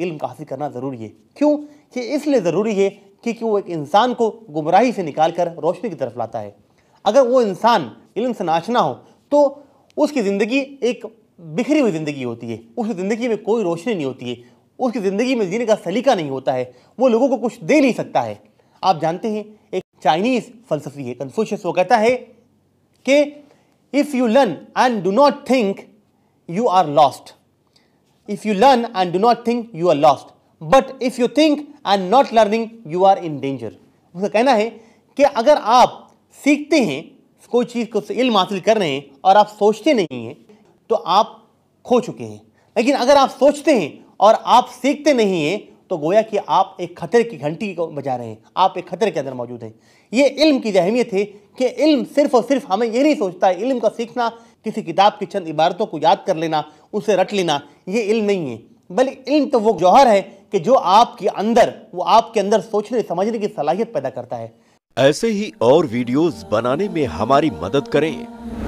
इल्म का हासिल करना ज़रूरी है क्यों ये इसलिए ज़रूरी है क्योंकि वो एक इंसान को गुमराही से निकाल कर रोशनी की तरफ लाता है अगर वो इंसान इल्म से नाचना हो तो उसकी ज़िंदगी एक बिखरी हुई ज़िंदगी होती है उसकी ज़िंदगी में कोई रोशनी नहीं होती है उसकी ज़िंदगी में जीने का सलीका नहीं होता है वो लोगों को कुछ दे नहीं सकता है आप जानते हैं एक चाइनीज़ फलसफी है कन्फ्यूशियस वो कहता है कि if you learn and do not think you are lost If you learn and do not think, you are lost. But if you think and not learning you are in danger उसका कहना है कि अगर आप सीखते हैं कोई चीज़ को इल्म हासिल कर रहे हैं और आप सोचते नहीं हैं तो आप खो चुके हैं लेकिन अगर आप सोचते हैं और आप सीखते नहीं हैं तो गोया कि आप एक खतरे की घंटी को बजा रहे हैं आप एक खतरे के अंदर मौजूद हैं ये इल्म की अहमियत है कि इल्म सिर्फ और सिर्फ हमें ये नहीं सोचता है इल्म का सीखना किसी किताब की चंद इबारतों को याद कर लेना उसे रट लेना ये इल्म नहीं है बल्कि इल्म तो वो जौहर है कि जो आपके अंदर वो आपके अंदर सोचने समझने की सलाहियत पैदा करता है ऐसे ही और वीडियोस बनाने में हमारी मदद करें